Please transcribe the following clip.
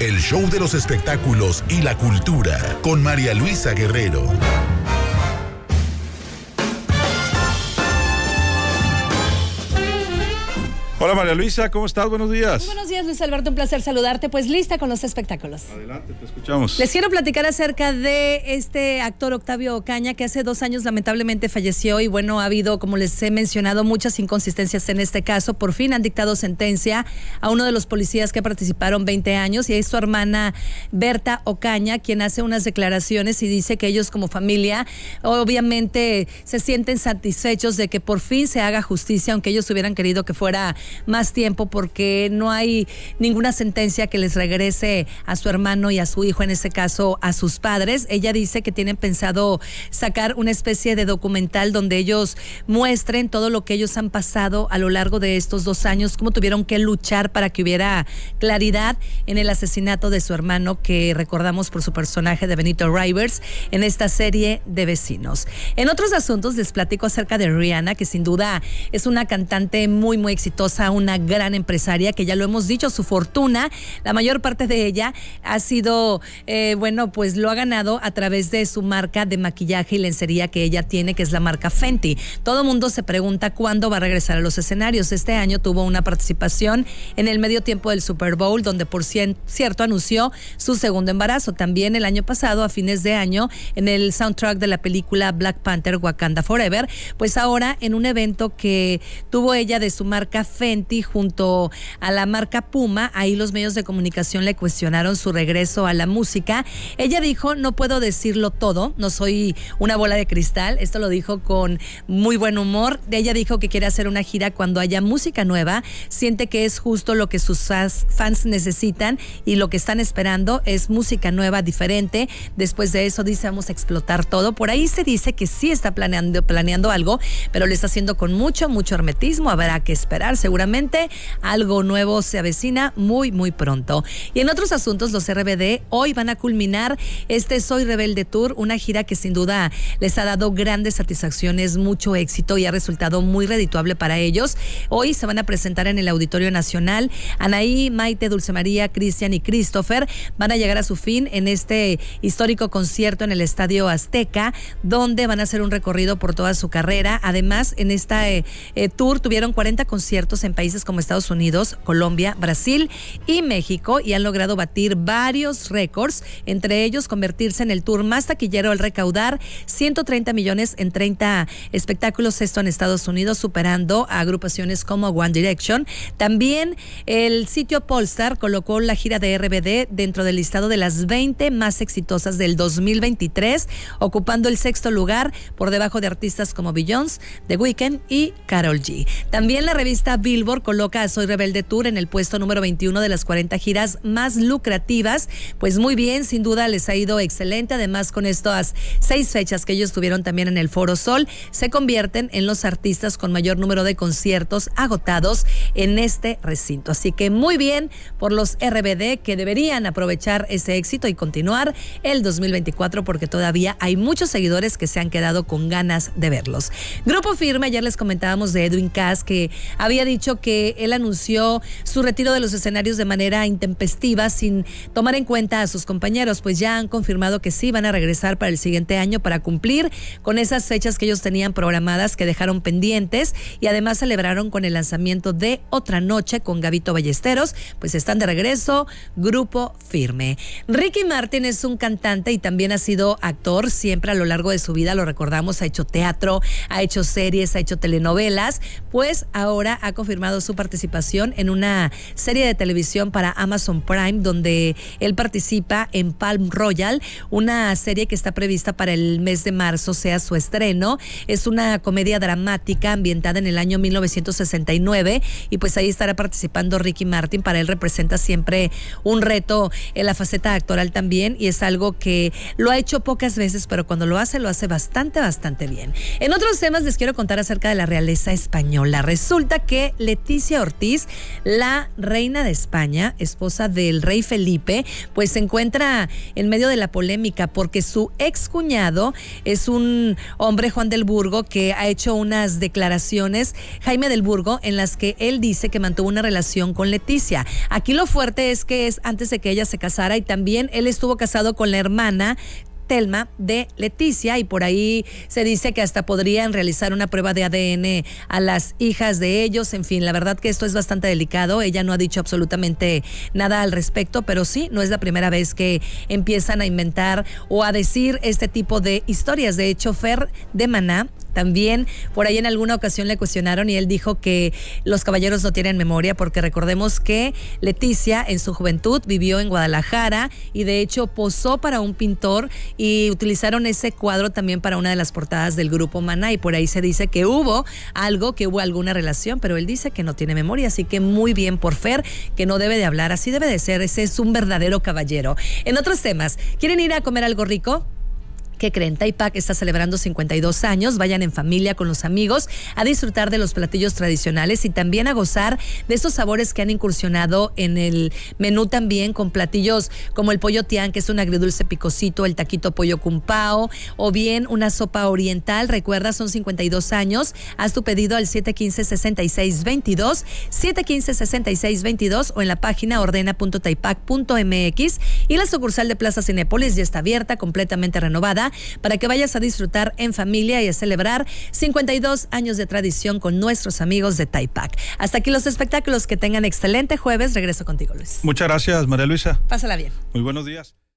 el show de los espectáculos y la cultura con María Luisa Guerrero. Hola María Luisa, ¿cómo estás? Buenos días. Muy buenos días Luis Alberto, un placer saludarte. Pues lista con los espectáculos. Adelante, te escuchamos. Les quiero platicar acerca de este actor Octavio Ocaña que hace dos años lamentablemente falleció y bueno, ha habido, como les he mencionado, muchas inconsistencias en este caso. Por fin han dictado sentencia a uno de los policías que participaron 20 años y es su hermana Berta Ocaña quien hace unas declaraciones y dice que ellos como familia obviamente se sienten satisfechos de que por fin se haga justicia, aunque ellos hubieran querido que fuera más tiempo porque no hay ninguna sentencia que les regrese a su hermano y a su hijo, en este caso a sus padres. Ella dice que tienen pensado sacar una especie de documental donde ellos muestren todo lo que ellos han pasado a lo largo de estos dos años, cómo tuvieron que luchar para que hubiera claridad en el asesinato de su hermano que recordamos por su personaje de Benito Rivers en esta serie de vecinos. En otros asuntos les platico acerca de Rihanna, que sin duda es una cantante muy, muy exitosa a una gran empresaria que ya lo hemos dicho, su fortuna, la mayor parte de ella ha sido, eh, bueno, pues lo ha ganado a través de su marca de maquillaje y lencería que ella tiene, que es la marca Fenty. Todo mundo se pregunta cuándo va a regresar a los escenarios. Este año tuvo una participación en el medio tiempo del Super Bowl, donde por cierto anunció su segundo embarazo. También el año pasado, a fines de año, en el soundtrack de la película Black Panther Wakanda Forever, pues ahora en un evento que tuvo ella de su marca Fenty, junto a la marca Puma. Ahí los medios de comunicación le cuestionaron su regreso a la música. Ella dijo, no puedo decirlo todo, no soy una bola de cristal. Esto lo dijo con muy buen humor. Ella dijo que quiere hacer una gira cuando haya música nueva. Siente que es justo lo que sus fans necesitan y lo que están esperando es música nueva, diferente. Después de eso dice, vamos a explotar todo. Por ahí se dice que sí está planeando, planeando algo, pero lo está haciendo con mucho, mucho hermetismo. Habrá que esperar seguro seguramente algo nuevo se avecina muy, muy pronto. Y en otros asuntos, los RBD hoy van a culminar este Soy Rebelde Tour, una gira que sin duda les ha dado grandes satisfacciones, mucho éxito y ha resultado muy redituable para ellos. Hoy se van a presentar en el Auditorio Nacional. Anaí, Maite, Dulce María, Cristian y Christopher van a llegar a su fin en este histórico concierto en el Estadio Azteca, donde van a hacer un recorrido por toda su carrera. Además, en este tour tuvieron 40 conciertos en en países como Estados Unidos, Colombia, Brasil y México y han logrado batir varios récords, entre ellos convertirse en el tour más taquillero al recaudar 130 millones en 30 espectáculos, esto en Estados Unidos, superando a agrupaciones como One Direction. También el sitio Polestar colocó la gira de RBD dentro del listado de las 20 más exitosas del 2023, ocupando el sexto lugar por debajo de artistas como Beyoncé, The Weeknd y Carol G. También la revista Bill coloca a Soy Rebelde Tour en el puesto número 21 de las 40 giras más lucrativas. Pues muy bien, sin duda les ha ido excelente. Además, con estas seis fechas que ellos tuvieron también en el Foro Sol, se convierten en los artistas con mayor número de conciertos agotados en este recinto. Así que muy bien por los RBD que deberían aprovechar ese éxito y continuar el 2024 porque todavía hay muchos seguidores que se han quedado con ganas de verlos. Grupo Firme, ayer les comentábamos de Edwin Cass que había dicho que él anunció su retiro de los escenarios de manera intempestiva sin tomar en cuenta a sus compañeros, pues ya han confirmado que sí van a regresar para el siguiente año para cumplir con esas fechas que ellos tenían programadas que dejaron pendientes y además celebraron con el lanzamiento de Otra Noche con Gavito Ballesteros, pues están de regreso, grupo firme. Ricky Martin es un cantante y también ha sido actor, siempre a lo largo de su vida lo recordamos, ha hecho teatro, ha hecho series, ha hecho telenovelas, pues ahora ha confirmado firmado su participación en una serie de televisión para Amazon Prime, donde él participa en Palm Royal, una serie que está prevista para el mes de marzo, sea su estreno. Es una comedia dramática ambientada en el año 1969 y pues ahí estará participando Ricky Martin. Para él representa siempre un reto en la faceta actoral también y es algo que lo ha hecho pocas veces, pero cuando lo hace, lo hace bastante, bastante bien. En otros temas les quiero contar acerca de la realeza española. Resulta que Leticia Ortiz, la reina de España, esposa del rey Felipe, pues se encuentra en medio de la polémica porque su excuñado es un hombre, Juan del Burgo, que ha hecho unas declaraciones, Jaime del Burgo, en las que él dice que mantuvo una relación con Leticia. Aquí lo fuerte es que es antes de que ella se casara y también él estuvo casado con la hermana Telma de Leticia y por ahí se dice que hasta podrían realizar una prueba de ADN a las hijas de ellos. En fin, la verdad que esto es bastante delicado. Ella no ha dicho absolutamente nada al respecto, pero sí, no es la primera vez que empiezan a inventar o a decir este tipo de historias. De hecho, Fer de Maná también por ahí en alguna ocasión le cuestionaron y él dijo que los caballeros no tienen memoria porque recordemos que Leticia en su juventud vivió en Guadalajara y de hecho posó para un pintor y utilizaron ese cuadro también para una de las portadas del grupo Maná y por ahí se dice que hubo algo, que hubo alguna relación, pero él dice que no tiene memoria, así que muy bien por Fer, que no debe de hablar, así debe de ser, ese es un verdadero caballero. En otros temas, ¿quieren ir a comer algo rico? que creen? Taipac está celebrando 52 años. Vayan en familia con los amigos a disfrutar de los platillos tradicionales y también a gozar de esos sabores que han incursionado en el menú también con platillos como el pollo tian, que es un agridulce picosito, el taquito pollo cumpao o bien una sopa oriental. Recuerda, son 52 años. Haz tu pedido al 715-6622, 715-6622 o en la página ordena.taipac.mx y la sucursal de Plaza Cinépolis ya está abierta, completamente renovada para que vayas a disfrutar en familia y a celebrar 52 años de tradición con nuestros amigos de Taipac. Hasta aquí los espectáculos, que tengan excelente jueves. Regreso contigo, Luis. Muchas gracias, María Luisa. Pásala bien. Muy buenos días.